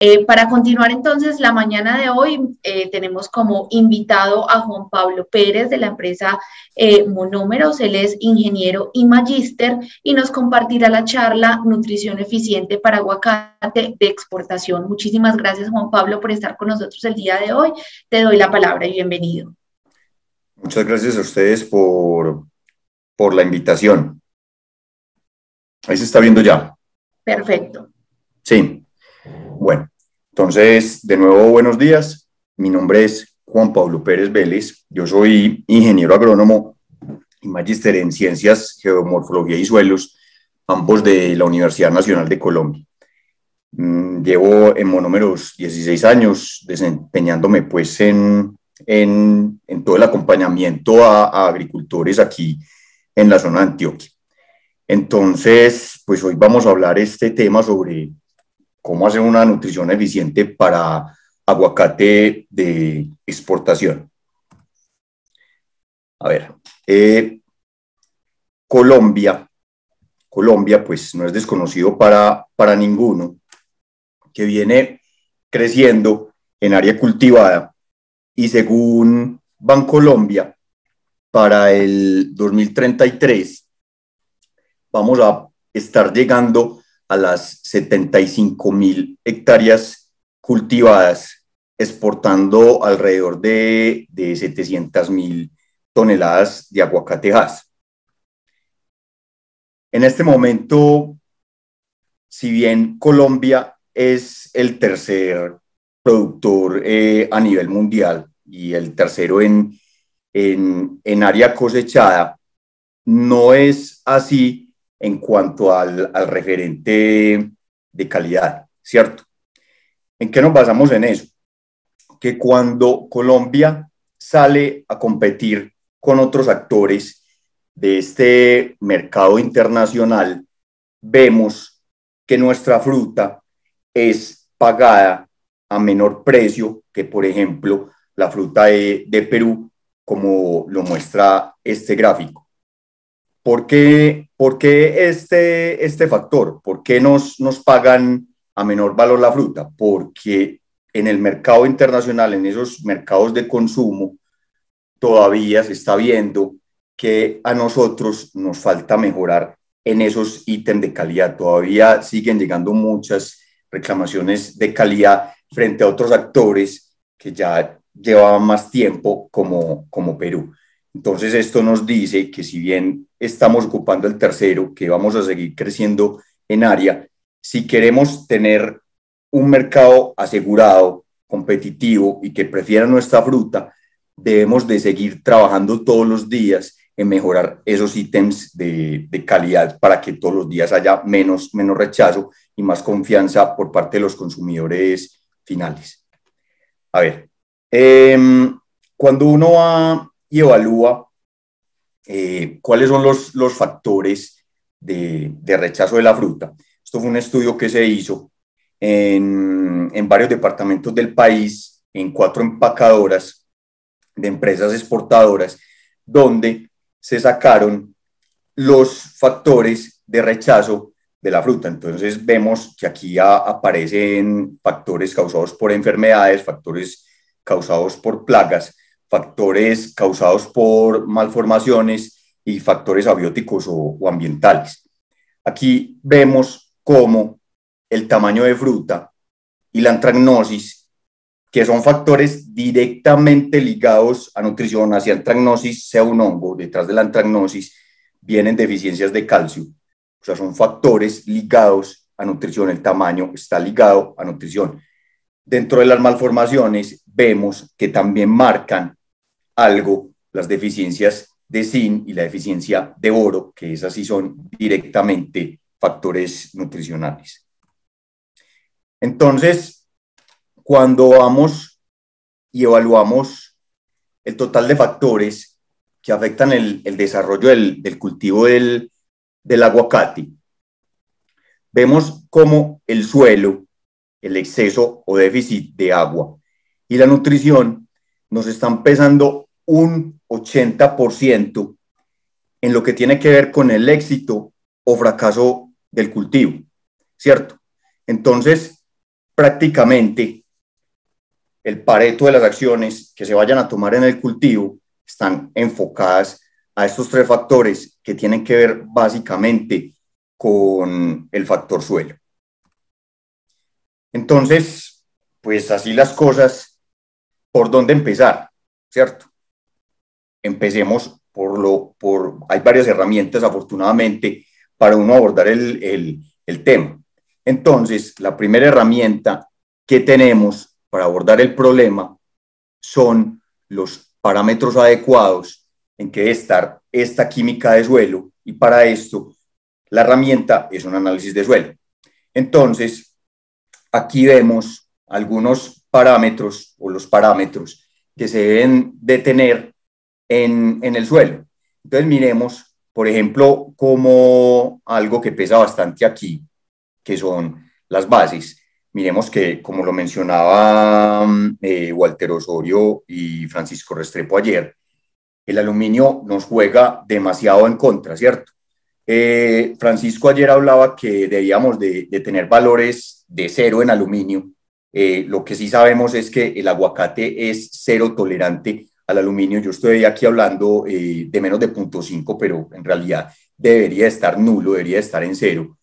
Eh, para continuar entonces, la mañana de hoy eh, tenemos como invitado a Juan Pablo Pérez de la empresa eh, Monómeros. Él es ingeniero y magíster y nos compartirá la charla Nutrición Eficiente para Aguacate de Exportación. Muchísimas gracias Juan Pablo por estar con nosotros el día de hoy. Te doy la palabra y bienvenido. Muchas gracias a ustedes por, por la invitación. Ahí se está viendo ya. Perfecto. Sí, bueno, entonces, de nuevo, buenos días. Mi nombre es Juan Pablo Pérez Vélez. Yo soy ingeniero agrónomo y magíster en ciencias, geomorfología y suelos, ambos de la Universidad Nacional de Colombia. Mm, llevo en monómeros 16 años desempeñándome pues en, en, todo el acompañamiento a, a, agricultores aquí en la zona de Antioquia. Entonces, pues hoy vamos a hablar este tema sobre cómo hacer una nutrición eficiente para aguacate de exportación. A ver, eh, Colombia, Colombia pues no es desconocido para, para ninguno, que viene creciendo en área cultivada y según Bancolombia, para el 2033 vamos a estar llegando a las 75 mil hectáreas cultivadas, exportando alrededor de, 700 mil toneladas de aguacatejas. En este momento, si bien Colombia es el tercer productor eh, a nivel mundial y el tercero en, en área cosechada, no es así en cuanto al, referente de calidad, ¿cierto? ¿En qué nos basamos en eso? Que cuando Colombia sale a competir con otros actores de este mercado internacional, vemos que nuestra fruta es pagada a menor precio que, por ejemplo, la fruta de Perú, como lo muestra este gráfico. ¿Por qué, por qué este, este factor? ¿Por qué nos, nos pagan a menor valor la fruta? Porque en el mercado internacional, en esos mercados de consumo, todavía se está viendo que a nosotros nos falta mejorar en esos ítems de calidad. Todavía siguen llegando muchas reclamaciones de calidad frente a otros actores que ya llevaban más tiempo como, como Perú. Entonces esto nos dice que si bien estamos ocupando el tercero, que vamos a seguir creciendo en área, si queremos tener un mercado asegurado, competitivo y que prefiera nuestra fruta, debemos de seguir trabajando todos los días en mejorar esos ítems de, calidad para que todos los días haya menos, menos rechazo y más confianza por parte de los consumidores finales. A ver, em, cuando uno va y evalúa eh, cuáles son los, factores de, rechazo de la fruta. Esto fue un estudio que se hizo en, varios departamentos del país, en cuatro empacadoras de empresas exportadoras, donde se sacaron los factores de rechazo de la fruta. Entonces vemos que aquí aparecen factores causados por enfermedades, factores causados por plagas, factores causados por malformaciones y factores abióticos o, ambientales. Aquí vemos cómo el tamaño de fruta y la antragnosis, que son factores directamente ligados a nutrición, hacia antragnosis, sea un hongo, detrás de la antragnosis vienen deficiencias de calcio. O sea, son factores ligados a nutrición, el tamaño está ligado a nutrición. Dentro de las malformaciones vemos que también marcan algo las deficiencias de zinc y la deficiencia de oro, que esas sí son directamente factores nutricionales. Entonces, cuando vamos y evaluamos el total de factores que afectan el, desarrollo del, cultivo del, del aguacate, vemos cómo el suelo, el exceso o déficit de agua y la nutrición nos están pesando un 80% en lo que tiene que ver con el éxito o fracaso del cultivo, ¿cierto? Entonces, prácticamente el pareto de las acciones que se vayan a tomar en el cultivo están enfocadas a estos tres factores que tienen que ver básicamente con el factor suelo. Entonces, pues así las cosas, ¿por dónde empezar? ¿Cierto? empecemos por lo, por, hay varias herramientas afortunadamente para uno abordar el, el tema. Entonces, la primera herramienta que tenemos para abordar el problema son los parámetros adecuados en que debe estar esta química de suelo y para esto la herramienta es un análisis de suelo. Entonces, aquí vemos algunos parámetros o los parámetros que se deben de tener en, el suelo. Entonces miremos, por ejemplo, como algo que pesa bastante aquí, que son las bases. Miremos que, como lo mencionaba mm, eh, Walter Osorio y Francisco Restrepo ayer, el aluminio nos juega demasiado en contra, ¿cierto? Eh, Francisco ayer hablaba que debíamos de, tener valores de cero en aluminio. Eh, lo que sí sabemos es que el aguacate es cero tolerante al aluminio. Yo estoy aquí hablando eh, de menos de 0.5, pero en realidad debería estar nulo, debería estar en cero.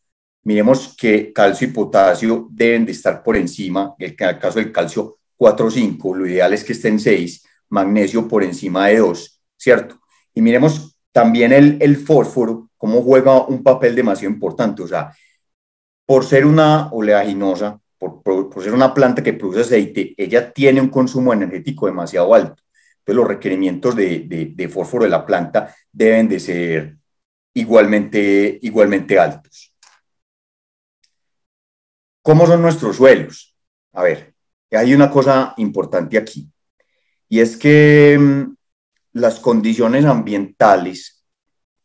Miremos que calcio y potasio deben de estar por encima, en el caso del calcio 4.5, lo ideal es que estén en 6, magnesio por encima de 2, ¿cierto? Y miremos también el, el fósforo, cómo juega un papel demasiado importante, o sea, por ser una oleaginosa, por ser una planta que produce aceite, ella tiene un consumo energético demasiado alto entonces, los requerimientos de, fósforo de la planta deben de ser igualmente, igualmente altos. ¿Cómo son nuestros suelos? A ver, hay una cosa importante aquí, y es que mm, las condiciones ambientales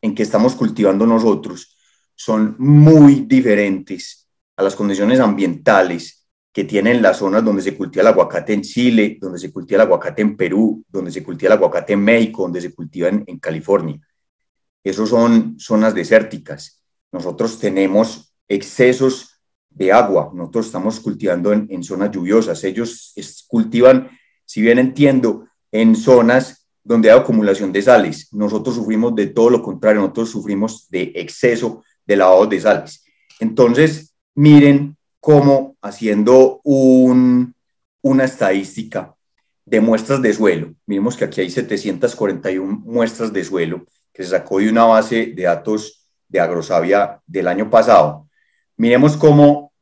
en que estamos cultivando nosotros son muy diferentes a las condiciones ambientales que tienen las zonas donde se cultiva el aguacate en Chile, donde se cultiva el aguacate en Perú, donde se cultiva el aguacate en México, donde se cultiva en, California. Esas son zonas desérticas. Nosotros tenemos excesos de agua, nosotros estamos cultivando en, zonas lluviosas, ellos cultivan, si bien entiendo, en zonas donde hay acumulación de sales. Nosotros sufrimos de todo lo contrario, nosotros sufrimos de exceso de lavado de sales. Entonces, miren como haciendo una estadística de muestras de suelo. Miremos que aquí hay 741 muestras de suelo que se sacó de una base de datos de Agrosavia del año pasado. Miremos cómo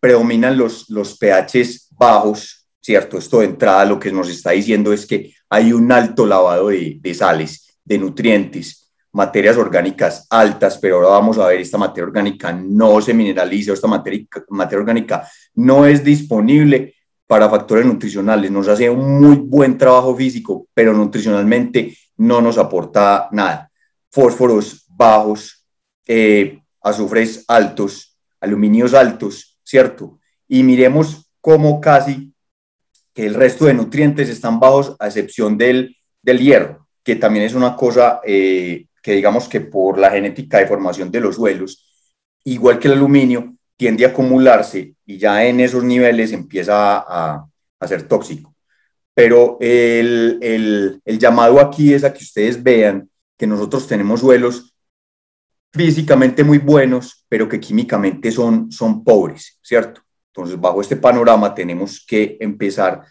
predominan los, los pHs bajos, ¿cierto? Esto de entrada lo que nos está diciendo es que hay un alto lavado de sales, de nutrientes, materias orgánicas altas, pero ahora vamos a ver, esta materia orgánica no se mineraliza, esta materia, orgánica no es disponible para factores nutricionales, nos hace un muy buen trabajo físico, pero nutricionalmente no nos aporta nada. Fósforos bajos, eh, azufres altos, aluminios altos, ¿cierto? Y miremos cómo casi que el resto de nutrientes están bajos, a excepción del, del hierro, que también es una cosa eh, que digamos que por la genética de formación de los suelos, igual que el aluminio, tiende a acumularse y ya en esos niveles empieza a, a ser tóxico. Pero el, el, llamado aquí es a que ustedes vean que nosotros tenemos suelos físicamente muy buenos, pero que químicamente son, son pobres, ¿cierto? Entonces, bajo este panorama tenemos que empezar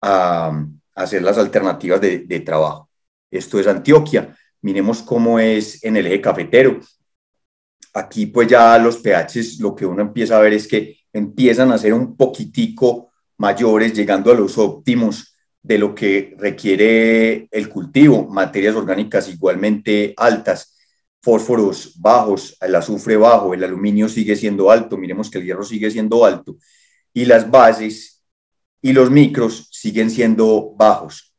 a, hacer las alternativas de, de, trabajo. Esto es Antioquia. Miremos cómo es en el eje cafetero. Aquí pues ya los pHs, lo que uno empieza a ver es que empiezan a ser un poquitico mayores, llegando a los óptimos de lo que requiere el cultivo, materias orgánicas igualmente altas fósforos bajos, el azufre bajo, el aluminio sigue siendo alto, miremos que el hierro sigue siendo alto, y las bases y los micros siguen siendo bajos.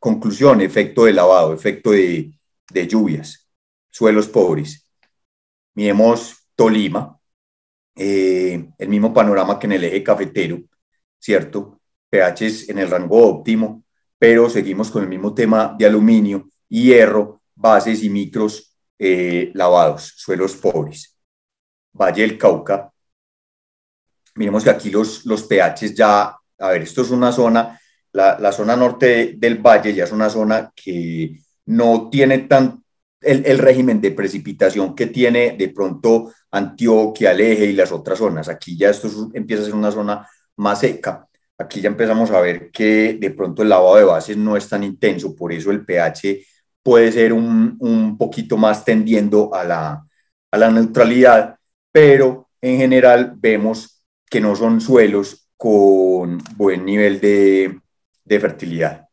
Conclusión, efecto de lavado, efecto de, lluvias, suelos pobres. Miremos Tolima, eh, el mismo panorama que en el eje cafetero, ¿cierto? es en el rango óptimo, pero seguimos con el mismo tema de aluminio, hierro, bases y micros eh, lavados, suelos pobres. Valle del Cauca, miremos que aquí los, los pHs ya, a ver, esto es una zona la, zona norte del valle ya es una zona que no tiene tan el, régimen de precipitación que tiene de pronto Antioquia, Aleje y las otras zonas. Aquí ya esto empieza a ser una zona más seca. Aquí ya empezamos a ver que de pronto el lavado de bases no es tan intenso, por eso el pH puede ser un, poquito más tendiendo a la, a la neutralidad, pero en general vemos que no son suelos con buen nivel de, de fertilidad.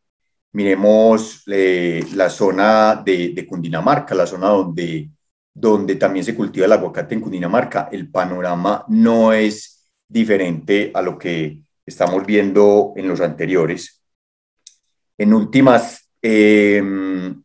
Miremos eh, la zona de, Cundinamarca, la zona donde, donde también se cultiva el aguacate en Cundinamarca. El panorama no es diferente a lo que estamos viendo en los anteriores. En últimas, em,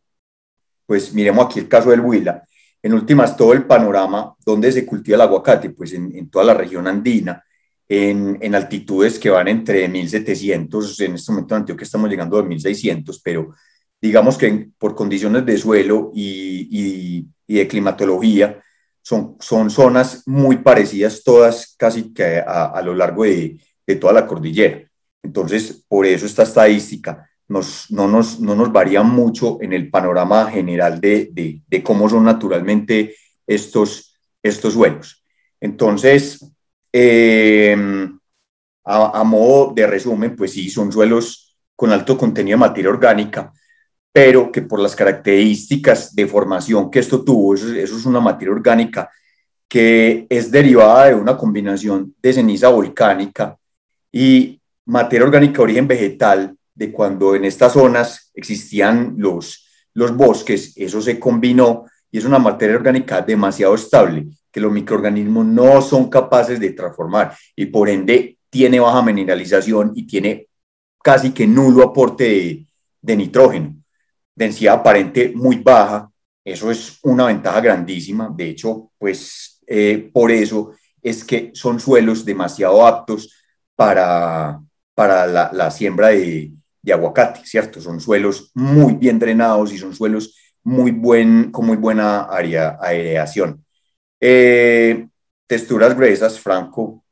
pues miremos aquí el caso del Huila. En últimas, todo el panorama donde se cultiva el aguacate, pues en toda la región andina, en, altitudes que van entre 1700, en este momento en Antioquia estamos llegando a 1600, pero digamos que por condiciones de suelo y, de climatología, son, son, zonas muy parecidas todas casi que a, lo largo de, toda la cordillera. Entonces, por eso esta estadística nos, no, nos, no, nos, varía mucho en el panorama general de, de, de cómo son naturalmente estos, estos suelos. Entonces, Em, a, modo de resumen, pues sí, son suelos con alto contenido de materia orgánica, pero que por las características de formación que esto tuvo, eso, es una materia orgánica que es derivada de una combinación de ceniza volcánica y materia orgánica de origen vegetal, de cuando en estas zonas existían los, los bosques, eso se combinó y es una materia orgánica demasiado estable que los microorganismos no son capaces de transformar y por ende tiene baja mineralización y tiene casi que nulo aporte de, nitrógeno. Densidad aparente muy baja, eso es una ventaja grandísima. De hecho, pues eh, por eso es que son suelos demasiado aptos para, para la, siembra de, de, aguacate, ¿cierto? Son suelos muy bien drenados y son suelos muy buen, con muy buena área, aireación. Eh, texturas gruesas, franco,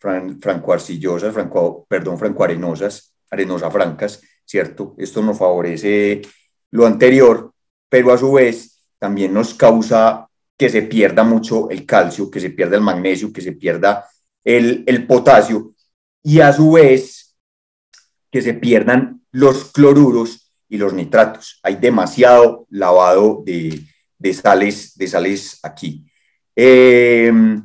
franco arcillosas, franco, perdón, franco arenosas, arenosa francas, ¿cierto? Esto nos favorece lo anterior, pero a su vez también nos causa que se pierda mucho el calcio, que se pierda el magnesio, que se pierda el, potasio y a su vez que se pierdan los cloruros y los nitratos. Hay demasiado lavado de, de sales, de sales aquí. Em,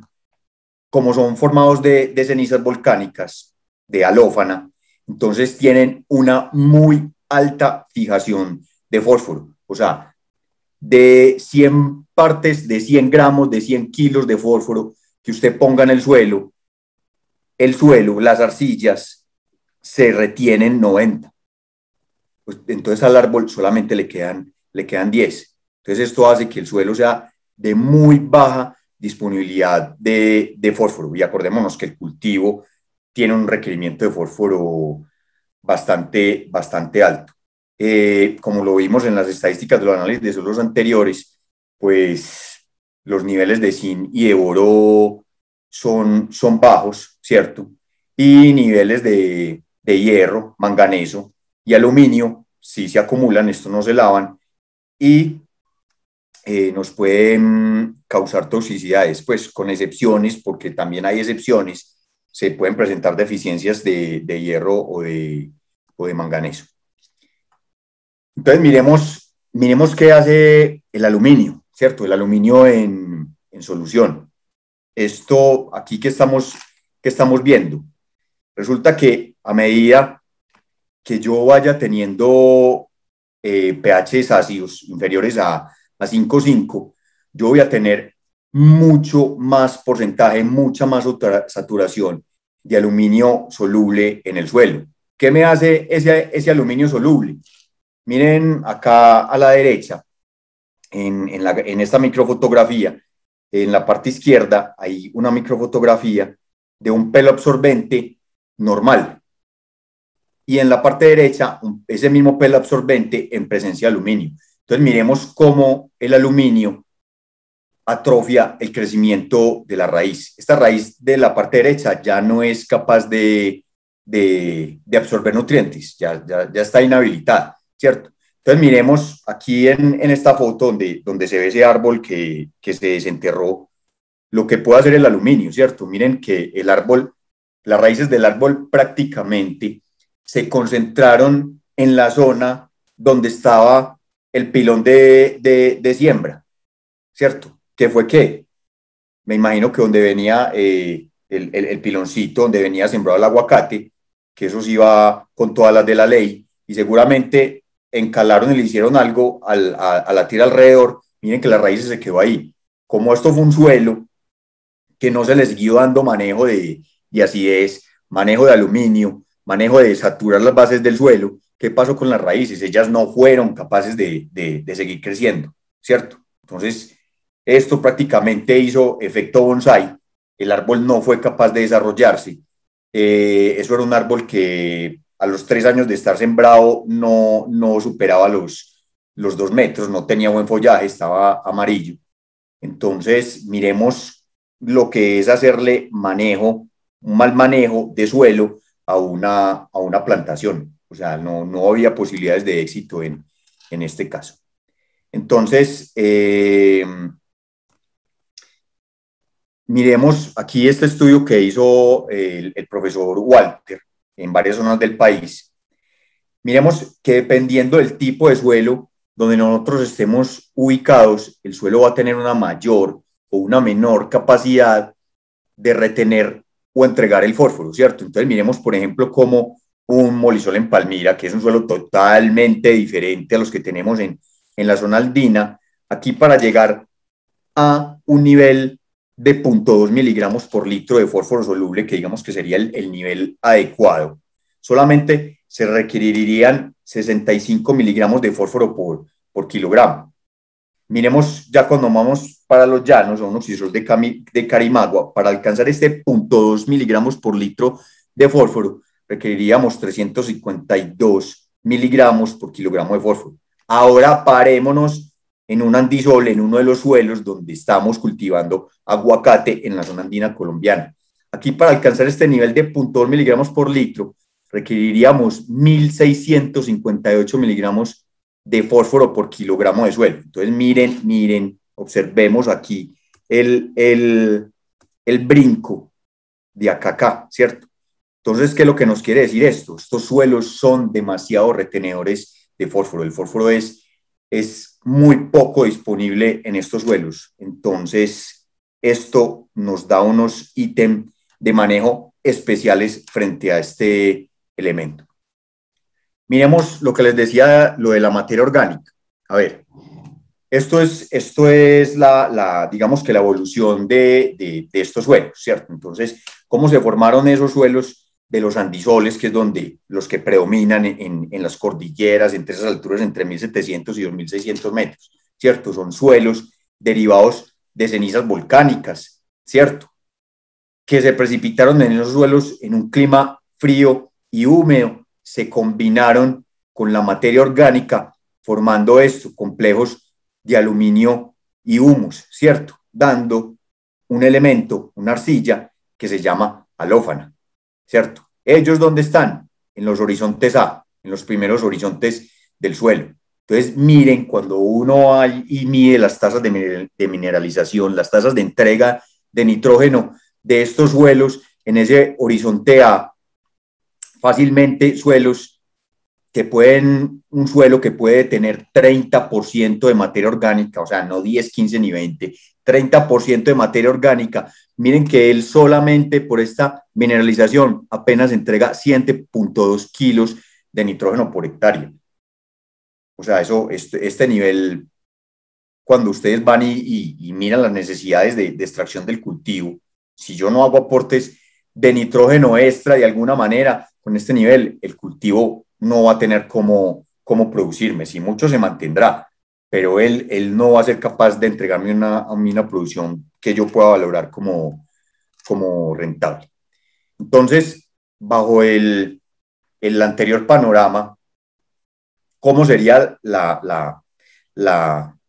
como son formados de, cenizas volcánicas, de alófana, entonces tienen una muy alta fijación de fósforo. O sea, de 100 partes, de 100 gramos, de 100 kilos de fósforo que usted ponga en el suelo, el suelo, las arcillas, se retienen 90. Pues entonces al árbol solamente le quedan, le quedan 10. Entonces esto hace que el suelo sea de muy baja disponibilidad de, fósforo. Y acordémonos que el cultivo tiene un requerimiento de fósforo bastante, bastante alto. Eh, como lo vimos en las estadísticas de los análisis de suelos anteriores, pues los niveles de zinc y de oro son, son bajos, ¿cierto? Y niveles de, de hierro, manganeso y aluminio, si se acumulan, estos no se lavan, y eh, nos pueden causar toxicidades, pues con excepciones, porque también hay excepciones, se pueden presentar deficiencias de, hierro o de, o de, manganeso. Entonces, miremos, miremos qué hace el aluminio, ¿cierto? El aluminio en, en solución. Esto aquí que estamos, que estamos viendo. Resulta que a medida que yo vaya teniendo eh, pHs ácidos inferiores a a 5.5, yo voy a tener mucho más porcentaje, mucha más saturación de aluminio soluble en el suelo. ¿Qué me hace ese, ese aluminio soluble? Miren acá a la derecha, en, la, en esta microfotografía, en la parte izquierda hay una microfotografía de un pelo absorbente normal. Y en la parte derecha, ese mismo pelo absorbente en presencia de aluminio. Entonces miremos cómo el aluminio atrofia el crecimiento de la raíz. Esta raíz de la parte derecha ya no es capaz de, absorber nutrientes, ya, ya, está inhabilitada, ¿cierto? Entonces miremos aquí en, esta foto donde, donde se ve ese árbol que, que se desenterró, lo que puede hacer el aluminio, ¿cierto? Miren que el árbol, las raíces del árbol prácticamente se concentraron en la zona donde estaba el pilón de, de, siembra, ¿cierto? ¿Qué fue qué? me imagino que donde venía eh, el, piloncito, donde venía sembrado el aguacate, que eso sí iba con todas las de la ley, y seguramente encalaron y le hicieron algo a, la tira alrededor, miren que las raíces se quedó ahí. Como esto fue un suelo que no se les siguió dando manejo de, y así es, manejo de aluminio, manejo de saturar las bases del suelo, ¿Qué pasó con las raíces? Ellas no fueron capaces de, seguir creciendo, ¿cierto? Entonces, esto prácticamente hizo efecto bonsai. El árbol no fue capaz de desarrollarse. Eh, eso era un árbol que a los tres años de estar sembrado no, no superaba los, los dos metros, no tenía buen follaje, estaba amarillo. Entonces, miremos lo que es hacerle manejo, un mal manejo de suelo a una, a una plantación. O sea, no, había posibilidades de éxito en, este caso. Entonces, eh, miremos aquí este estudio que hizo eh, el, el, profesor Walter en varias zonas del país. Miremos que dependiendo del tipo de suelo donde nosotros estemos ubicados, el suelo va a tener una mayor o una menor capacidad de retener o entregar el fósforo, ¿cierto? Entonces miremos, por ejemplo, cómo un molisol en Palmira, que es un suelo totalmente diferente a los que tenemos en, la zona aldina, Aquí para llegar a un nivel de 0.2 miligramos por litro de fósforo soluble, que digamos que sería el, nivel adecuado. Solamente se requerirían 65 miligramos de fósforo por, kilogramo. Miremos ya cuando vamos para los llanos o unos de, de, Carimagua, para alcanzar este 0.2 miligramos por litro de fósforo, requeriríamos 352 miligramos por kilogramo de fósforo. Ahora parémonos en un andisol, en uno de los suelos donde estamos cultivando aguacate en la zona andina colombiana. Aquí para alcanzar este nivel de 0.2 miligramos por litro requeriríamos 1.658 miligramos de fósforo por kilogramo de suelo. Entonces miren, miren, observemos aquí el, el, el brinco de acá acá, ¿cierto? Entonces, ¿qué es lo que nos quiere decir esto? Estos suelos son demasiado retenedores de fósforo. El fósforo es, es muy poco disponible en estos suelos. Entonces, esto nos da unos ítems de manejo especiales frente a este elemento. Miremos lo que les decía, lo de la materia orgánica. A ver, esto es, esto es la, digamos que la evolución de, de estos suelos, ¿cierto? Entonces, ¿cómo se formaron esos suelos? de los andisoles, que es donde los que predominan en, las cordilleras, entre esas alturas, entre 1700 y 2600 metros, ¿cierto? Son suelos derivados de cenizas volcánicas, ¿cierto? Que se precipitaron en esos suelos en un clima frío y húmedo, se combinaron con la materia orgánica, formando estos complejos de aluminio y humus, ¿cierto? Dando un elemento, una arcilla, que se llama alófana. ¿cierto? ¿Ellos dónde están? En los horizontes A, en los primeros horizontes del suelo. Entonces, miren, cuando uno hay y mide las tasas de, de mineralización, las tasas de entrega de nitrógeno de estos suelos en ese horizonte A, fácilmente suelos que pueden, un suelo que puede tener 30% de materia orgánica, o sea, no 10, 15 ni 20, 30% de materia orgánica. Miren que él solamente por esta mineralización apenas entrega 7.2 kilos de nitrógeno por hectárea. O sea, eso, este, este nivel, cuando ustedes van y, miran las necesidades de, de extracción del cultivo, si yo no hago aportes de nitrógeno extra de alguna manera con este nivel, el cultivo no va a tener cómo, cómo producirme, si mucho se mantendrá, pero él, él no va a ser capaz de entregarme una, una producción que yo pueda valorar como, como rentable. Entonces, bajo el, anterior panorama, ¿cómo sería la, la,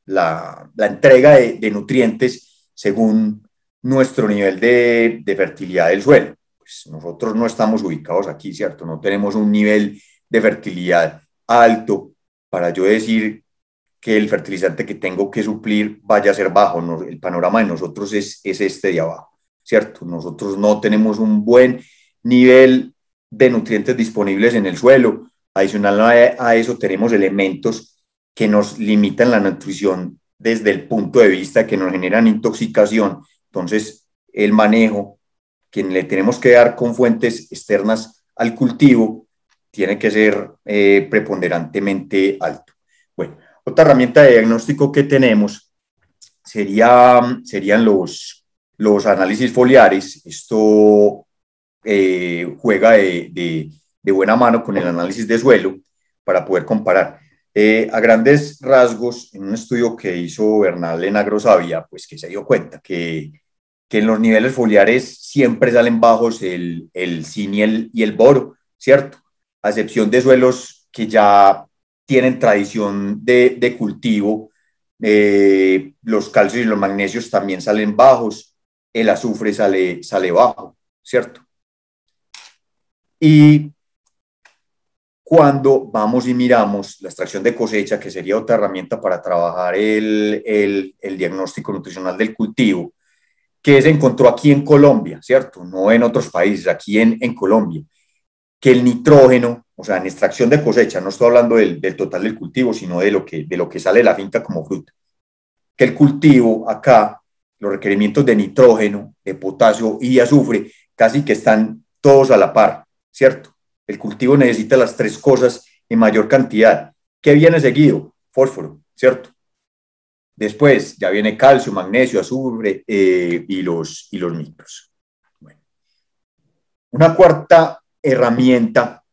entrega de, nutrientes según nuestro nivel de, de fertilidad del suelo? Pues nosotros no estamos ubicados aquí, ¿cierto? No tenemos un nivel de fertilidad alto para yo decir que el fertilizante que tengo que suplir vaya a ser bajo. el panorama de nosotros es, es este de abajo, ¿cierto? Nosotros no tenemos un buen nivel de nutrientes disponibles en el suelo. Adicional a eso tenemos elementos que nos limitan la nutrición desde el punto de vista que nos generan intoxicación. Entonces, el manejo que le tenemos que dar con fuentes externas al cultivo tiene que ser eh, preponderantemente alto. Bueno, otra herramienta de diagnóstico que tenemos sería, serían los, los análisis foliares. Esto eh, juega de, buena mano con el análisis de suelo para poder comparar. Eh, a grandes rasgos, en un estudio que hizo Bernal en Agrosavia, pues que se dio cuenta que, que en los niveles foliares siempre salen bajos el, el y el boro, ¿cierto? a excepción de suelos que ya tienen tradición de, cultivo, eh, los calcios y los magnesios también salen bajos, el azufre sale, sale bajo, ¿cierto? Y cuando vamos y miramos la extracción de cosecha, que sería otra herramienta para trabajar el, diagnóstico nutricional del cultivo, que se encontró aquí en Colombia, ¿cierto? No en otros países, aquí en, en Colombia que el nitrógeno, o sea, en extracción de cosecha, no estoy hablando del, total del cultivo, sino de lo, que, de lo que sale de la finca como fruta, que el cultivo acá, los requerimientos de nitrógeno, de potasio y azufre, casi que están todos a la par, ¿cierto? El cultivo necesita las tres cosas en mayor cantidad. ¿Qué viene seguido? Fósforo, ¿cierto? Después ya viene calcio, magnesio, azufre eh, y, los, y los micros. Una cuarta herramienta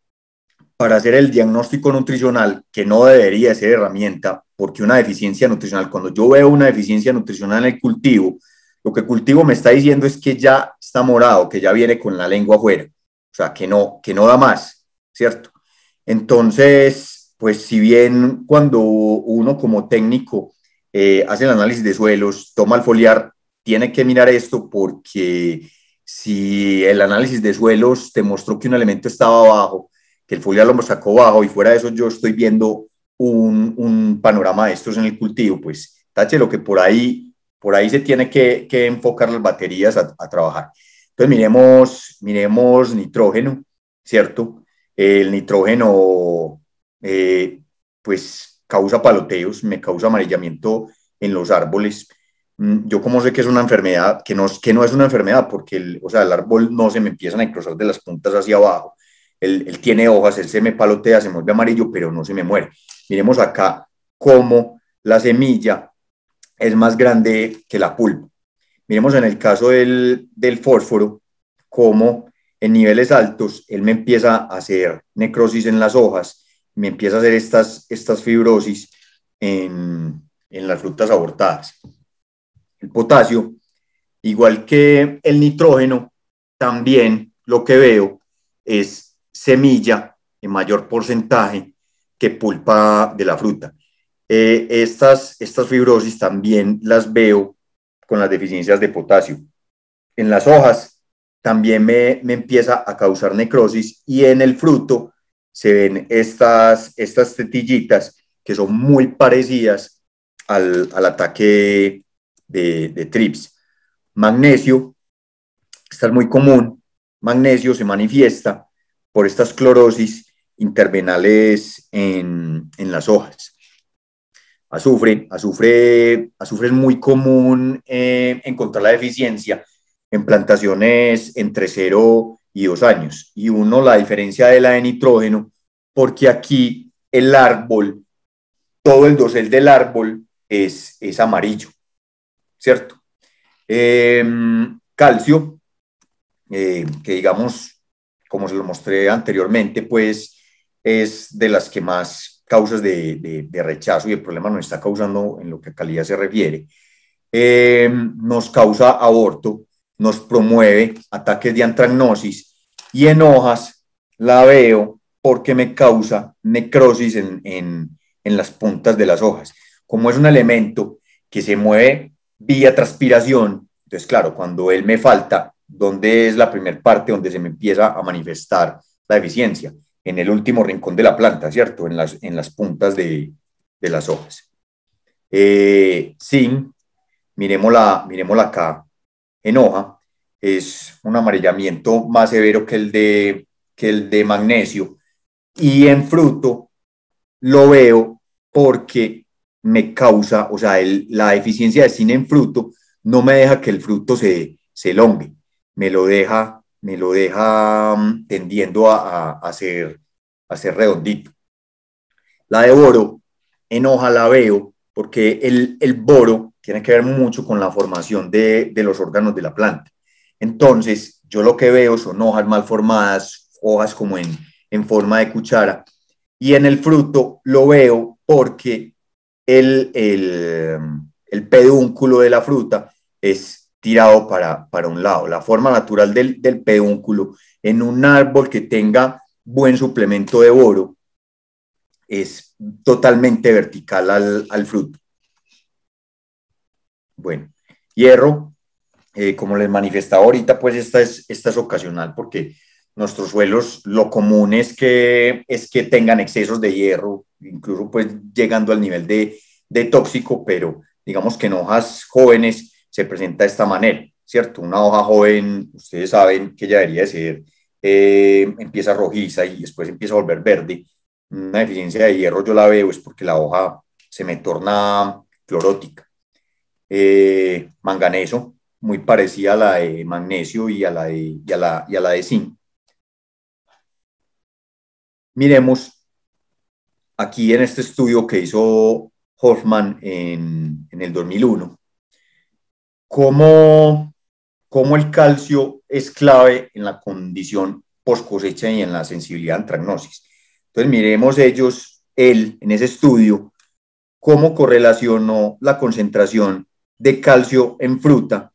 para hacer el diagnóstico nutricional, que no debería ser herramienta, porque una deficiencia nutricional, cuando yo veo una deficiencia nutricional en el cultivo, lo que cultivo me está diciendo es que ya está morado, que ya viene con la lengua afuera, o sea, que no, que no da más, ¿cierto? Entonces, pues si bien cuando uno como técnico eh, hace el análisis de suelos, toma el foliar, tiene que mirar esto porque si el análisis de suelos te mostró que un elemento estaba abajo, que el foliar lo sacó bajo y fuera de eso yo estoy viendo un, panorama de estos en el cultivo, pues tache lo que por ahí, por ahí se tiene que, enfocar las baterías a, trabajar. Entonces miremos, miremos nitrógeno, ¿cierto? El nitrógeno eh, pues causa paloteos, me causa amarillamiento en los árboles. Mm, yo como sé que es una enfermedad, que no, que no es una enfermedad, porque el, o sea, el árbol no se me empieza a necrosar de las puntas hacia abajo. Él, tiene hojas, él se me palotea, se mueve amarillo, pero no se me muere. Miremos acá cómo la semilla es más grande que la pulpa. Miremos en el caso del, fósforo, cómo en niveles altos él me empieza a hacer necrosis en las hojas, me empieza a hacer estas, fibrosis en, en las frutas abortadas el potasio, igual que el nitrógeno, también lo que veo es semilla en mayor porcentaje que pulpa de la fruta. Eh, estas, estas fibrosis también las veo con las deficiencias de potasio. En las hojas también me, empieza a causar necrosis y en el fruto se ven estas, estas tetillitas que son muy parecidas al, al ataque de, TRIPS. Magnesio, está es muy común, magnesio se manifiesta por estas clorosis intervenales en, las hojas. Azufre, azufre, azufre es muy común eh, encontrar la deficiencia en plantaciones entre 0 y 2 años. Y uno, la diferencia de la de nitrógeno, porque aquí el árbol, todo el dosel del árbol es, es amarillo. ¿cierto? Eh, calcio, eh, que digamos, como se lo mostré anteriormente, pues es de las que más causas de, rechazo y el problema nos está causando en lo que a calidad se refiere. Eh, nos causa aborto, nos promueve ataques de antragnosis y en hojas la veo porque me causa necrosis en, en, en las puntas de las hojas. Como es un elemento que se mueve vía transpiración. Entonces, claro, cuando él me falta, ¿dónde es la primera parte donde se me empieza a manifestar la deficiencia? En el último rincón de la planta, ¿cierto? En las, en las puntas de, las hojas. Eh, zinc, miremosla, acá en hoja, es un amarillamiento más severo que el de, que el de magnesio. Y en fruto lo veo porque me causa, o sea, la eficiencia de cine en fruto no me deja que el fruto se, se elongue, me lo deja, me lo deja mm, tendiendo a, a, ser, redondito. La de boro, en hoja la veo, porque el, el boro tiene que ver mucho con la formación de, de los órganos de la planta. Entonces, yo lo que veo son hojas mal formadas, hojas como en, en forma de cuchara. Y en el fruto lo veo porque el, pedúnculo de la fruta es tirado para, un lado. La forma natural del, pedúnculo en un árbol que tenga buen suplemento de boro es totalmente vertical al, fruto. Bueno, hierro, eh, como les manifestaba ahorita, pues esta es, esta es ocasional porque nuestros suelos lo común es que, es que tengan excesos de hierro incluso pues llegando al nivel de, de tóxico, pero digamos que en hojas jóvenes se presenta de esta manera, ¿cierto? Una hoja joven, ustedes saben que ya debería ser, eh, empieza rojiza y después empieza a volver verde. Una deficiencia de hierro yo la veo es porque la hoja se me torna clorótica. Eh, manganeso, muy parecida a la de magnesio y a la y a la de zinc. Miremos aquí en este estudio que hizo Hoffman en, el 2001, cómo, cómo, el calcio es clave en la condición post cosecha y en la sensibilidad a antragnosis. Entonces miremos ellos, él en ese estudio, cómo correlacionó la concentración de calcio en fruta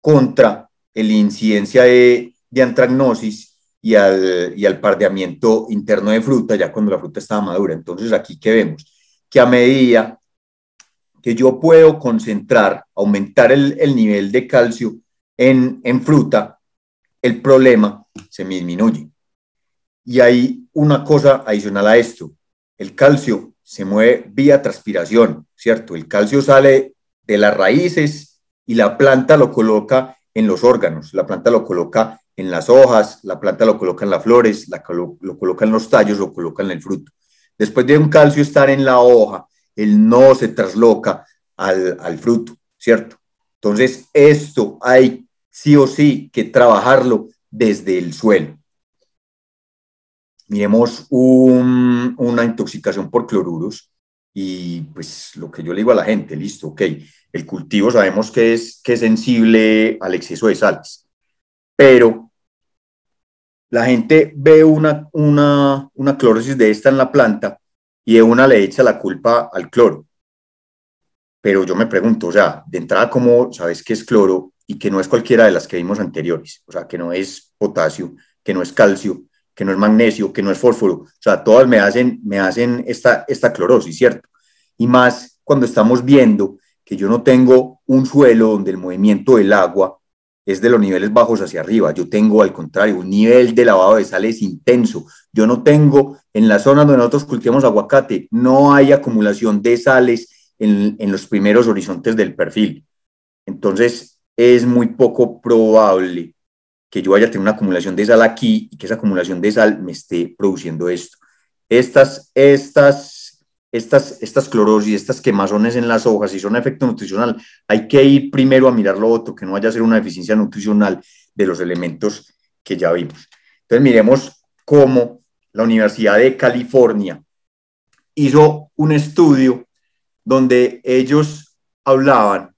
contra la incidencia de antragnosis y al, pardeamiento interno de fruta, ya cuando la fruta estaba madura. Entonces, aquí que vemos que a medida que yo puedo concentrar, aumentar el, nivel de calcio en, en, fruta, el problema se disminuye. Y hay una cosa adicional a esto, el calcio se mueve vía transpiración, ¿cierto? El calcio sale de las raíces y la planta lo coloca en los órganos, la planta lo coloca en las hojas, la planta lo coloca en las flores, lo coloca en los tallos, lo coloca en el fruto. Después de un calcio estar en la hoja, él no se trasloca al, fruto, ¿cierto? Entonces, esto hay sí o sí que trabajarlo desde el suelo. Miremos una intoxicación por cloruros y pues lo que yo le digo a la gente, listo, ok, el cultivo sabemos que es, que es sensible al exceso de sales, pero la gente ve una, una, clorosis de esta en la planta y de una le echa la culpa al cloro. Pero yo me pregunto, o sea, de entrada, ¿cómo sabes que es cloro y que no es cualquiera de las que vimos anteriores? O sea, que no es potasio, que no es calcio, que no es magnesio, que no es fósforo. O sea, todas me hacen, me hacen esta, esta clorosis, ¿cierto? Y más cuando estamos viendo que yo no tengo un suelo donde el movimiento del agua es de los niveles bajos hacia arriba. Yo tengo, al contrario, un nivel de lavado de sales intenso. Yo no tengo, en la zona donde nosotros cultivamos aguacate, no hay acumulación de sales en, en los primeros horizontes del perfil. Entonces, es muy poco probable que yo vaya a tener una acumulación de sal aquí y que esa acumulación de sal me esté produciendo esto. Estas, estas estas, estas clorosis, estas quemazones en las hojas, si son efecto nutricional, hay que ir primero a mirar lo otro, que no vaya a ser una deficiencia nutricional de los elementos que ya vimos. Entonces miremos cómo la Universidad de California hizo un estudio donde ellos hablaban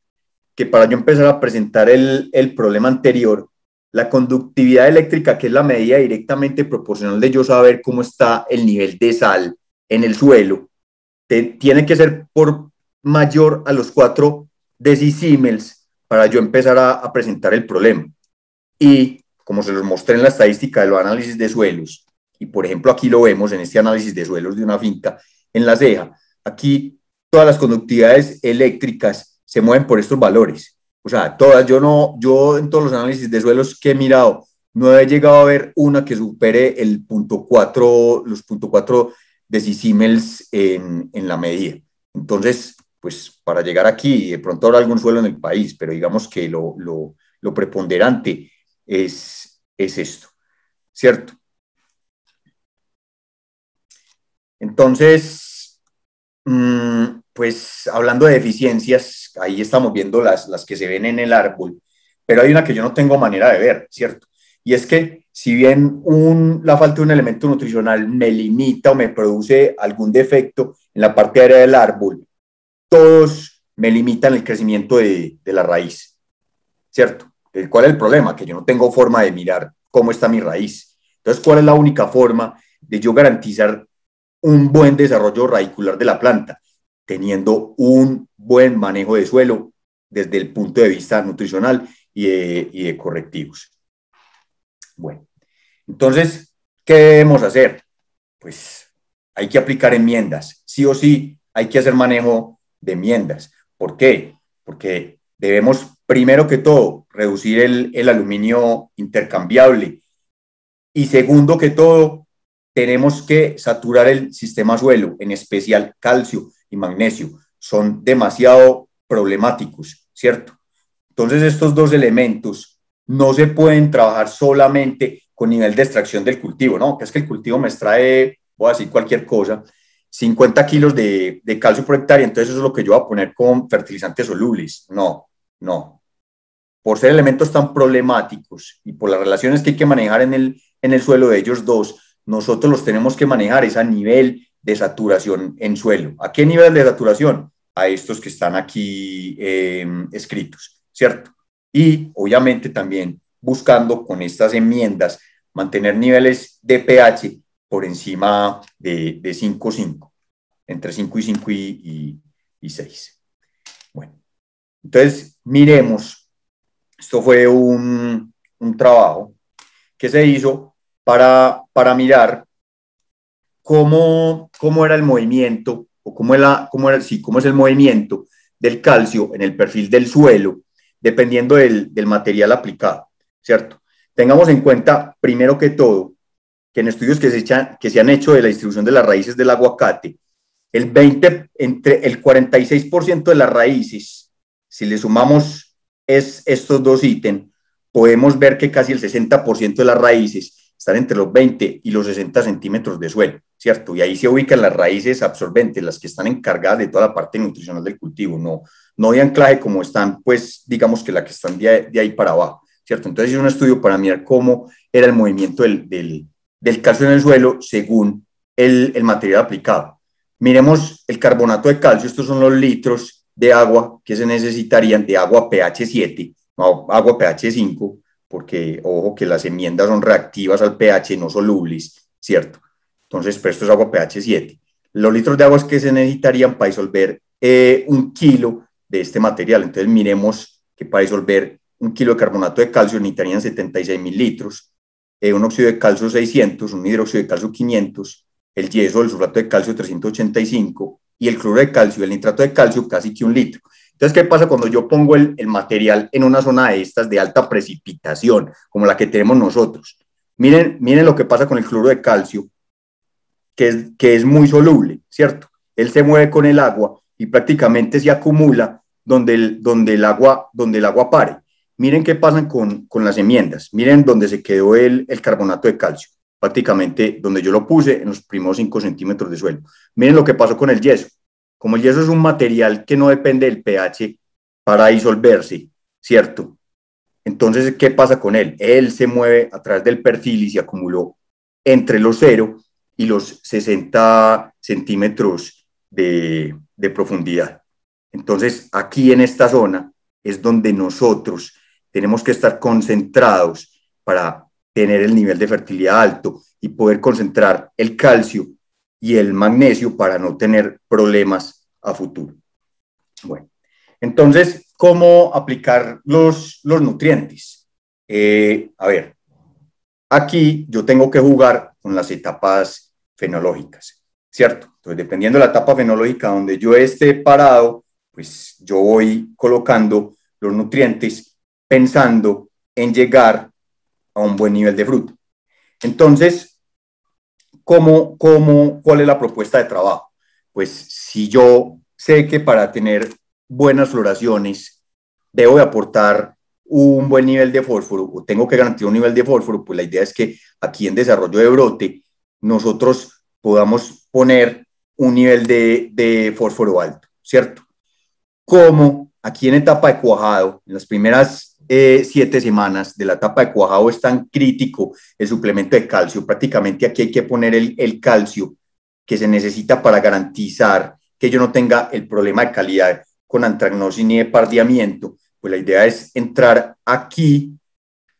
que para yo empezar a presentar el, el, problema anterior, la conductividad eléctrica, que es la medida directamente proporcional de yo saber cómo está el nivel de sal en el suelo, tiene que ser por mayor a los cuatro decimales para yo empezar a, presentar el problema. Y como se los mostré en la estadística de los análisis de suelos, y por ejemplo aquí lo vemos en este análisis de suelos de una finca en la ceja, aquí todas las conductividades eléctricas se mueven por estos valores. O sea, todas, yo no, yo en todos los análisis de suelos que he mirado, no he llegado a ver una que supere el punto 4, los punto 4 decimels en, en la medida. Entonces, pues para llegar aquí, de pronto habrá algún suelo en el país, pero digamos que lo, preponderante es, es esto, ¿cierto? Entonces, mm, pues hablando de deficiencias, ahí estamos viendo las, las que se ven en el árbol, pero hay una que yo no tengo manera de ver, ¿cierto? Y es que si bien la falta de un elemento nutricional me limita o me produce algún defecto en la parte aérea del árbol, todos me limitan el crecimiento de, la raíz, ¿cierto? ¿Cuál es el problema? Que yo no tengo forma de mirar cómo está mi raíz. Entonces, ¿cuál es la única forma de yo garantizar un buen desarrollo radicular de la planta? Teniendo un buen manejo de suelo desde el punto de vista nutricional y de correctivos. Bueno, entonces, ¿qué debemos hacer? Pues hay que aplicar enmiendas. Sí o sí, hay que hacer manejo de enmiendas. ¿Por qué? Porque debemos, primero que todo, reducir el, el aluminio intercambiable. Y segundo que todo, tenemos que saturar el sistema suelo, en especial calcio y magnesio. Son demasiado problemáticos, ¿cierto? Entonces, estos dos elementos no se pueden trabajar solamente con nivel de extracción del cultivo, ¿no? Que es que el cultivo me extrae, voy a decir cualquier cosa, 50 kilos de, calcio por hectárea, entonces eso es lo que yo voy a poner con fertilizantes solubles. No, no. Por ser elementos tan problemáticos y por las relaciones que hay que manejar en el, en el suelo de ellos dos, nosotros los tenemos que manejar es a nivel de saturación en suelo. ¿A qué nivel de saturación? A estos que están aquí eh, escritos, ¿cierto? y obviamente también buscando con estas enmiendas mantener niveles de pH por encima de, de entre 5 y 5 y, 6. Bueno, entonces miremos, esto fue un, trabajo que se hizo para, para mirar cómo, era el movimiento, o cómo, era, cómo es el movimiento del calcio en el perfil del suelo dependiendo del, material aplicado, ¿cierto? Tengamos en cuenta, primero que todo, que en estudios que se, echan, que se han hecho de la distribución de las raíces del aguacate, el 20, entre el 46% de las raíces, si le sumamos es, estos dos ítems, podemos ver que casi el 60% de las raíces están entre los 20 y los 60 centímetros de suelo, ¿cierto? Y ahí se ubican las raíces absorbentes, las que están encargadas de toda la parte nutricional del cultivo, no, no de anclaje como están, pues digamos que la que están de, ahí para abajo, ¿cierto? Entonces hice un estudio para mirar cómo era el movimiento del, calcio en el suelo según el, material aplicado. Miremos el carbonato de calcio, estos son los litros de agua que se necesitarían de agua pH 7, no, agua pH 5, porque ojo que las enmiendas son reactivas al pH, no solubles, ¿cierto? Entonces, pero esto es agua pH 7. Los litros de agua que se necesitarían para disolver eh, un kilo de este material. Entonces miremos que para disolver un kilo de carbonato de calcio necesitarían 76 mil litros, eh, un óxido de calcio 600, un hidróxido de calcio 500, el yeso, el sulfato de calcio 385 y el cloro de calcio, el nitrato de calcio casi que un litro. Entonces, ¿qué pasa cuando yo pongo el, el, material en una zona de estas de alta precipitación, como la que tenemos nosotros? Miren, miren lo que pasa con el cloro de calcio, que es, que es muy soluble, ¿cierto? Él se mueve con el agua y prácticamente se acumula donde el, donde el, agua, donde el agua pare. Miren qué pasa con, las enmiendas, miren dónde se quedó el, carbonato de calcio, prácticamente donde yo lo puse en los primeros 5 centímetros de suelo. Miren lo que pasó con el yeso. Como el yeso es un material que no depende del pH para disolverse, ¿cierto? Entonces, ¿qué pasa con él? Él se mueve a través del perfil y se acumuló entre los 0 y los 60 centímetros de profundidad. Entonces, aquí en esta zona es donde nosotros tenemos que estar concentrados para tener el nivel de fertilidad alto y poder concentrar el calcio y el magnesio para no tener problemas a futuro. Bueno, entonces, ¿cómo aplicar los, nutrientes? Eh, a ver, aquí yo tengo que jugar con las etapas fenológicas, ¿cierto? Entonces, dependiendo de la etapa fenológica donde yo esté parado, pues yo voy colocando los nutrientes pensando en llegar a un buen nivel de fruto. Entonces, ¿cómo, cómo, ¿cuál es la propuesta de trabajo? Pues si yo sé que para tener buenas floraciones debo de aportar un buen nivel de fósforo o tengo que garantizar un nivel de fósforo, pues la idea es que aquí en desarrollo de brote nosotros podamos poner un nivel de fósforo alto, ¿cierto? como aquí en etapa de cuajado, en las primeras eh, siete semanas de la etapa de cuajado es tan crítico el suplemento de calcio. Prácticamente aquí hay que poner el, calcio que se necesita para garantizar que yo no tenga el problema de calidad con antragnosis ni de pardeamiento. Pues la idea es entrar aquí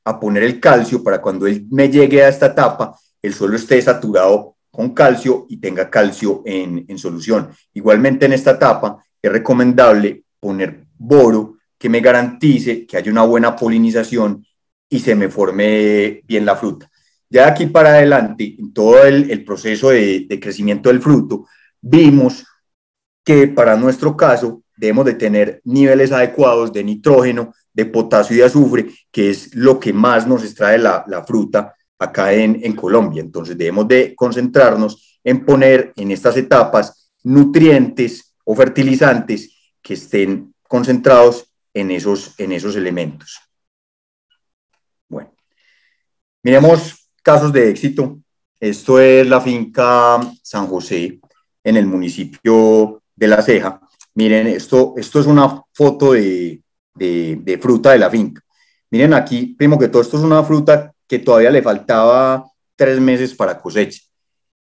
a poner el calcio para cuando él me llegue a esta etapa, el suelo esté saturado con calcio y tenga calcio en, en solución. Igualmente en esta etapa es recomendable poner boro que me garantice que haya una buena polinización y se me forme bien la fruta. Ya de aquí para adelante, en todo el, proceso de, crecimiento del fruto, vimos que para nuestro caso debemos de tener niveles adecuados de nitrógeno, de potasio y de azufre, que es lo que más nos extrae la, fruta acá en, en Colombia. Entonces debemos de concentrarnos en poner en estas etapas nutrientes o fertilizantes que estén concentrados en esos, en esos elementos. Bueno, miremos casos de éxito. Esto es la finca San José en el municipio de La Ceja. Miren, esto, esto es una foto de, de, de fruta de la finca. Miren aquí, primo que todo esto es una fruta que todavía le faltaba tres meses para cosecha.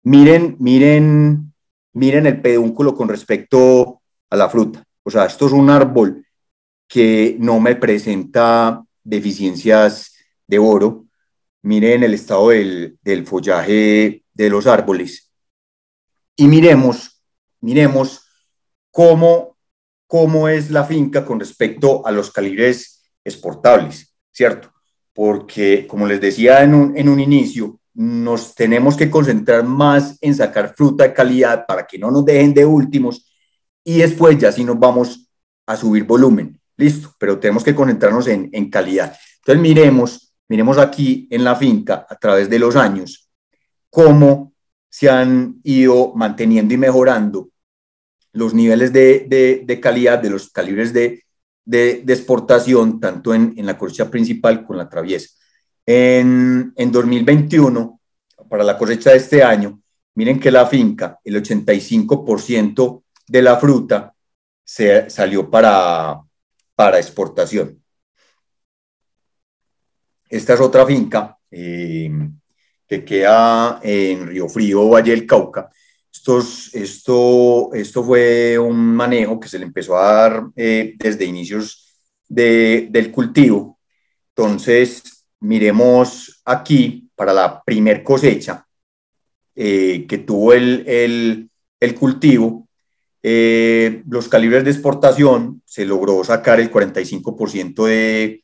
Miren, miren miren el pedúnculo con respecto a la fruta. O sea, esto es un árbol que no me presenta deficiencias de oro. Miren el estado del, follaje de los árboles. Y miremos, miremos cómo, cómo es la finca con respecto a los calibres exportables, ¿cierto? Porque, como les decía en un inicio, nos tenemos que concentrar más en sacar fruta de calidad para que no nos dejen de últimos y después ya sí nos vamos a subir volumen. Listo, pero tenemos que concentrarnos en, calidad. Entonces miremos, miremos aquí en la finca a través de los años cómo se han ido manteniendo y mejorando los niveles de, calidad de los calibres de, exportación, tanto en, la cosecha principal como en la traviesa. En, en 2021, para la cosecha de este año, miren que la finca, el 85% de la fruta se salió para, para exportación. Esta es otra finca eh, que queda en Río Frío, Valle del Cauca. Estos, esto, esto fue un manejo que se le empezó a dar eh, desde inicios de, del cultivo. Entonces, miremos aquí para la primer cosecha eh, que tuvo el, cultivo, eh, los calibres de exportación se logró sacar el 45% de,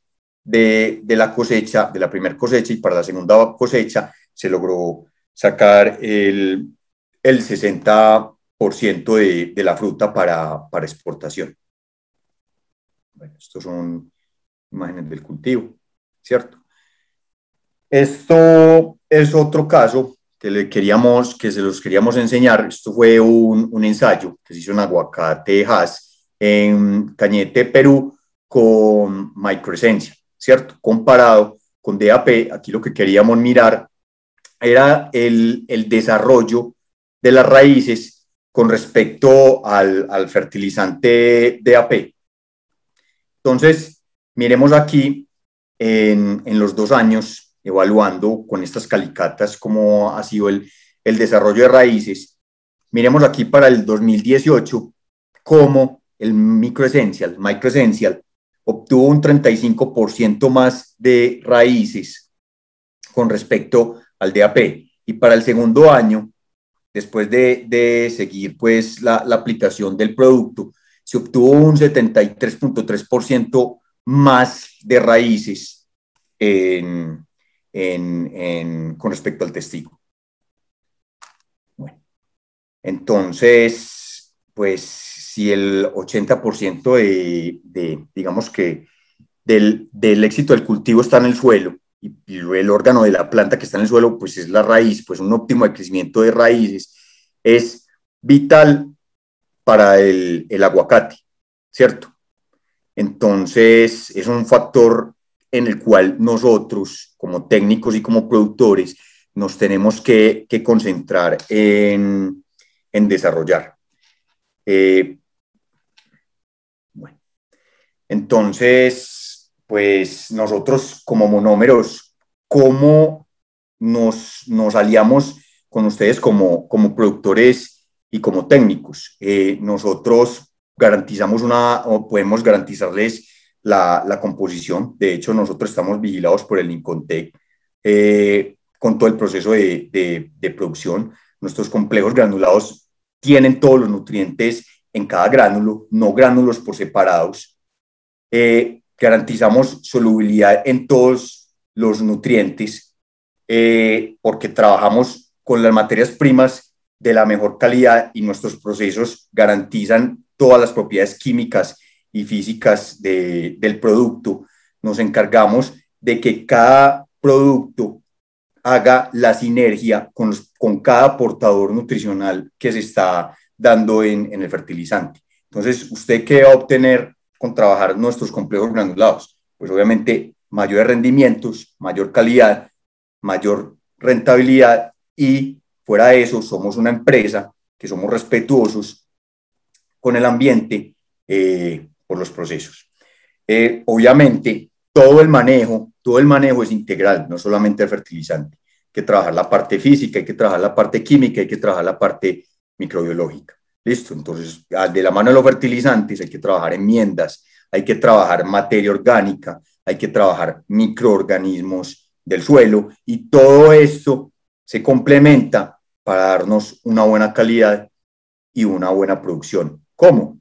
la cosecha, de la primera cosecha, y para la segunda cosecha se logró sacar el, 60% de, la fruta para, para exportación. Bueno, estos son imágenes del cultivo, ¿cierto? Esto es otro caso que, le queríamos, que se los queríamos enseñar. Esto fue un, ensayo que se hizo en Aguacatejas, en Cañete, Perú, con microesencia, ¿cierto? Comparado con DAP, aquí lo que queríamos mirar era el, desarrollo de las raíces con respecto al, al fertilizante DAP. Entonces, miremos aquí en, en los dos años evaluando con estas calicatas cómo ha sido el, desarrollo de raíces. Miremos aquí para el 2018 cómo el microesencial microessential, obtuvo un 35% más de raíces con respecto al DAP. Y para el segundo año, después de, seguir pues la, aplicación del producto, se obtuvo un 73.3% más de raíces en, con respecto al testigo. entonces, pues si el 80% de, digamos que, del, éxito del cultivo está en el suelo y, el órgano de la planta que está en el suelo, pues es la raíz, pues un óptimo crecimiento de raíces es vital para el, el aguacate, ¿cierto? Entonces, es un factor en el cual nosotros, como técnicos y como productores, nos tenemos que, concentrar en, desarrollar. Eh, bueno, entonces, pues nosotros como monómeros, ¿cómo nos, aliamos con ustedes como, como productores y como técnicos? Eh, nosotros garantizamos una, o podemos garantizarles la, composición. De hecho, nosotros estamos vigilados por el Incontec eh, con todo el proceso de, producción. Nuestros complejos granulados tienen todos los nutrientes en cada gránulo, no gránulos por separados. Eh, garantizamos solubilidad en todos los nutrientes eh, porque trabajamos con las materias primas de la mejor calidad y nuestros procesos garantizan todas las propiedades químicas y físicas de, del producto. Nos encargamos de que cada producto haga la sinergia con, con cada portador nutricional que se está dando en, en el fertilizante. Entonces, ¿usted qué va a obtener con trabajar nuestros complejos granulados? Pues obviamente mayores rendimientos, mayor calidad, mayor rentabilidad y fuera de eso somos una empresa que somos respetuosos con el ambiente, eh, por los procesos. Eh, obviamente, todo el manejo, todo el manejo es integral, no solamente el fertilizante. Hay que trabajar la parte física, hay que trabajar la parte química, hay que trabajar la parte microbiológica. Listo, entonces, ah, de la mano de los fertilizantes hay que trabajar enmiendas, hay que trabajar materia orgánica, hay que trabajar microorganismos del suelo y todo esto se complementa para darnos una buena calidad y una buena producción. ¿Cómo?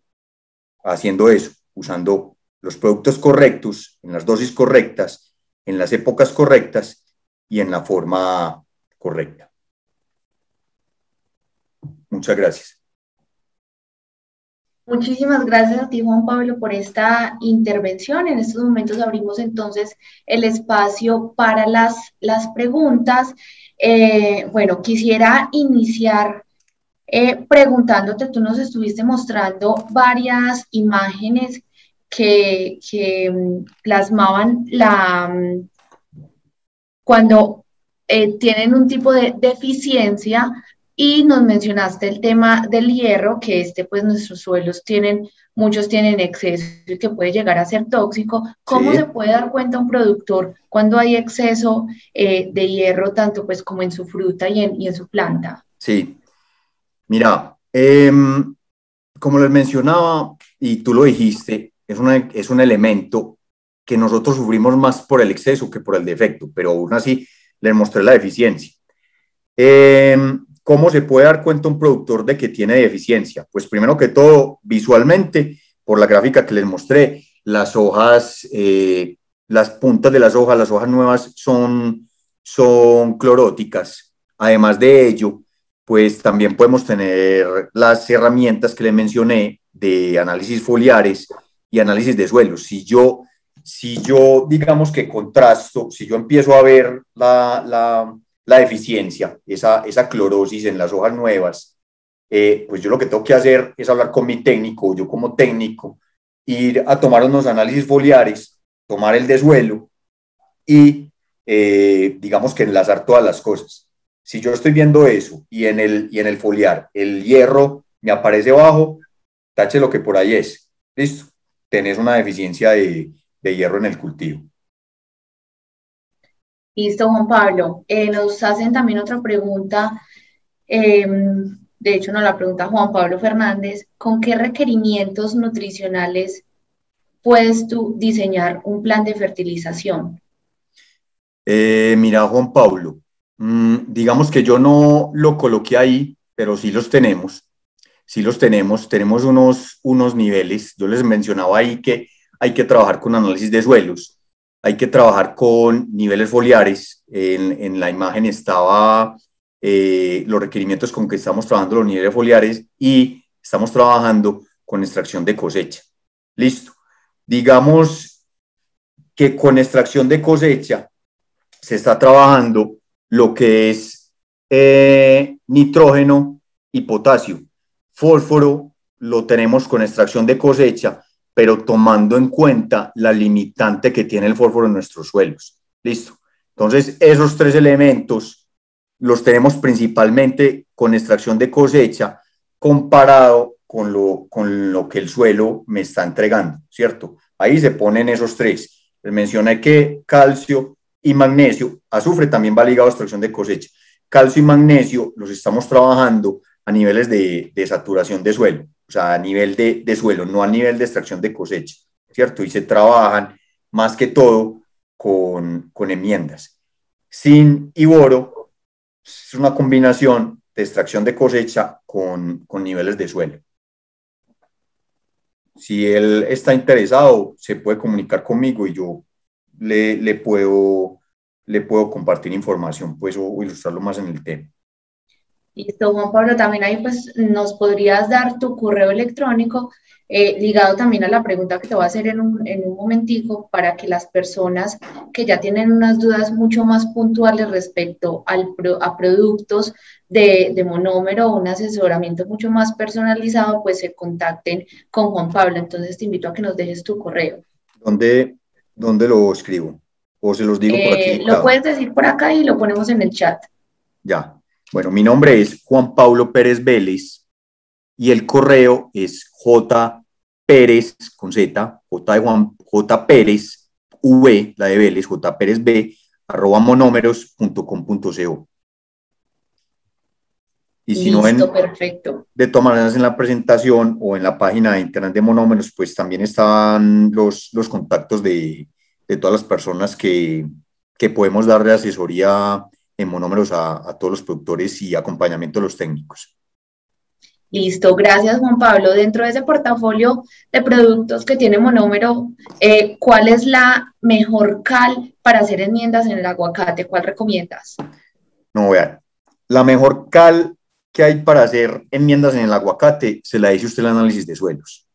haciendo eso, usando los productos correctos, en las dosis correctas, en las épocas correctas y en la forma correcta. Muchas gracias. Muchísimas gracias a ti, Juan Pablo, por esta intervención. En estos momentos abrimos entonces el espacio para las, las preguntas. Eh, bueno, quisiera iniciar eh, preguntándote, tú nos estuviste mostrando varias imágenes que, mm, plasmaban la mm, cuando eh, tienen un tipo de deficiencia y nos mencionaste el tema del hierro, que este pues nuestros suelos tienen, muchos tienen exceso y que puede llegar a ser tóxico. ¿Cómo se puede dar cuenta un productor cuando hay exceso eh, de hierro, tanto pues como en su fruta y en, y en su planta? Sí, Mira, em, como les mencionaba y tú lo dijiste, es, es un elemento que nosotros sufrimos más por el exceso que por el defecto, pero aún así les mostré la deficiencia. Em, ¿Cómo se puede dar cuenta un productor de que tiene deficiencia? Pues primero que todo, visualmente, por la gráfica que les mostré, las hojas, eh, las puntas de las hojas, las hojas nuevas son, son cloróticas. Además de ello, pues también podemos tener las herramientas que le mencioné de análisis foliares y análisis de suelos. Si yo, si yo digamos que contrasto, si yo empiezo a ver la, la, deficiencia, esa, clorosis en las hojas nuevas, eh, pues yo lo que tengo que hacer es hablar con mi técnico, yo como técnico, ir a tomar unos análisis foliares, tomar el de suelo y eh, digamos que enlazar todas las cosas. Si yo estoy viendo eso y en el, y en el foliar el hierro me aparece bajo, tache lo que por ahí es. Listo. Tenés una deficiencia de, hierro en el cultivo. Listo, Juan Pablo. Eh, nos hacen también otra pregunta. Em, de hecho, nos la pregunta Juan Pablo Fernández. ¿Con qué requerimientos nutricionales puedes tú diseñar un plan de fertilización? Eh, mira, Juan Pablo, Mm, digamos que yo no lo coloqué ahí, pero sí los tenemos. Sí los tenemos. Tenemos unos, unos niveles. Yo les mencionaba ahí que hay que trabajar con análisis de suelos, hay que trabajar con niveles foliares. En, la imagen estaba eh, los requerimientos con que estamos trabajando los niveles foliares y estamos trabajando con extracción de cosecha. Listo. Digamos que con extracción de cosecha se está trabajando lo que es eh, nitrógeno y potasio. Fósforo lo tenemos con extracción de cosecha, pero tomando en cuenta la limitante que tiene el fósforo en nuestros suelos. Listo. Entonces, esos tres elementos los tenemos principalmente con extracción de cosecha comparado con lo, con lo que el suelo me está entregando, ¿cierto? Ahí se ponen esos tres. Les mencioné que calcio, y magnesio. Azufre también va ligado a extracción de cosecha. Calcio y magnesio los estamos trabajando a niveles de, de saturación de suelo, o sea, a nivel de, de, suelo, no a nivel de extracción de cosecha, ¿cierto? Y se trabajan más que todo con, con enmiendas. Sin y boro es una combinación de extracción de cosecha con, con niveles de suelo. Si él está interesado, se puede comunicar conmigo y yo le, puedo, le puedo compartir información pues, o, ilustrarlo más en el tema. Listo, Juan Pablo, también ahí pues nos podrías dar tu correo electrónico eh, ligado también a la pregunta que te voy a hacer en un, en un, momentico para que las personas que ya tienen unas dudas mucho más puntuales respecto al a productos de, de monómero o un asesoramiento mucho más personalizado, pues se contacten con Juan Pablo. Entonces te invito a que nos dejes tu correo. ¿Dónde, ¿Dónde lo escribo? O se los digo por aquí. Eh, lo puedes decir por acá y lo ponemos en el chat. Ya. Bueno, mi nombre es Juan Pablo Pérez Vélez y el correo es J Pérez con Z, J de Juan, J Pérez V, la de Vélez, J Pérez B, arroba monómeros.com.co. Y si no perfecto. De maneras en la presentación o en la página de internet de Monómeros, pues también están los, los contactos de, todas las personas que, que podemos darle asesoría en monómeros a, todos los productores y acompañamiento de los técnicos. Listo, gracias Juan Pablo. Dentro de ese portafolio de productos que tiene Monómero, eh, ¿cuál es la mejor cal para hacer enmiendas en el aguacate? ¿Cuál recomiendas? No, vean, la mejor cal ¿Qué hay para hacer enmiendas en el aguacate, se la dice usted el análisis de suelos.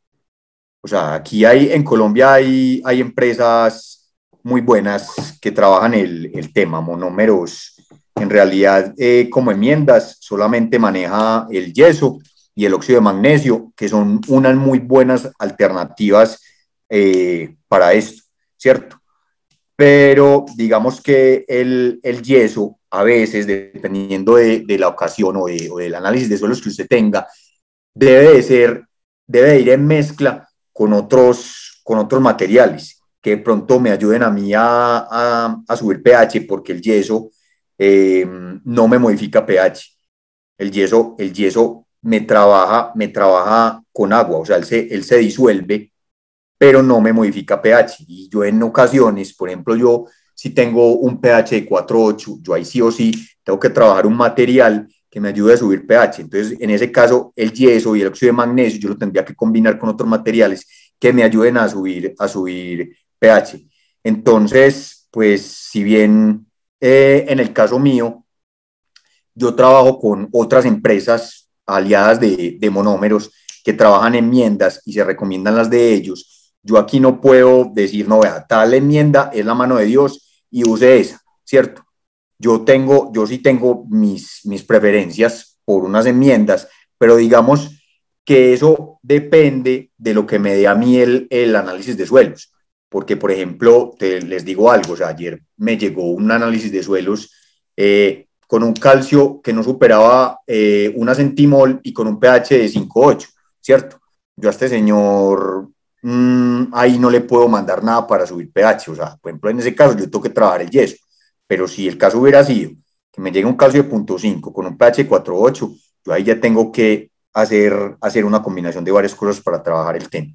O sea, aquí hay, en Colombia hay, hay empresas muy buenas que trabajan el, tema, monómeros. En realidad, eh, como enmiendas, solamente maneja el yeso y el óxido de magnesio, que son unas muy buenas alternativas eh, para esto, ¿cierto? pero digamos que el, el yeso, a veces, dependiendo de, de la ocasión o, de, o, del análisis de suelos que usted tenga, debe de ser, debe ir en mezcla con otros, con otros materiales que de pronto me ayuden a mí a, a, subir pH, porque el yeso em, no me modifica pH. El yeso, el yeso me trabaja, me trabaja con agua, o sea, él se, él se disuelve pero no me modifica pH. Y yo en ocasiones, por ejemplo, yo si tengo un pH de 4.8, yo ahí sí o sí tengo que trabajar un material que me ayude a subir pH. Entonces, en ese caso, el yeso y el óxido de magnesio yo lo tendría que combinar con otros materiales que me ayuden a subir, a subir pH. Entonces, pues si bien eh, en el caso mío, yo trabajo con otras empresas aliadas de, de monómeros que trabajan enmiendas y se recomiendan las de ellos yo aquí no puedo decir, no, vea, tal enmienda es la mano de Dios y use esa, ¿cierto? Yo tengo, yo sí tengo mis, mis preferencias por unas enmiendas, pero digamos que eso depende de lo que me dé a mí el, análisis de suelos. Porque, por ejemplo, te, les digo algo, o ayer me llegó un análisis de suelos eh, con un calcio que no superaba eh, una centimol y con un pH de 5,8, ¿cierto? Yo a este señor Mm, ahí no le puedo mandar nada para subir pH. O sea, por ejemplo, en ese caso yo tengo que trabajar el yeso. Pero si el caso hubiera sido que me llegue un calcio de 0.5 con un pH de 4.8, yo ahí ya tengo que hacer, hacer una combinación de varias cosas para trabajar el tema.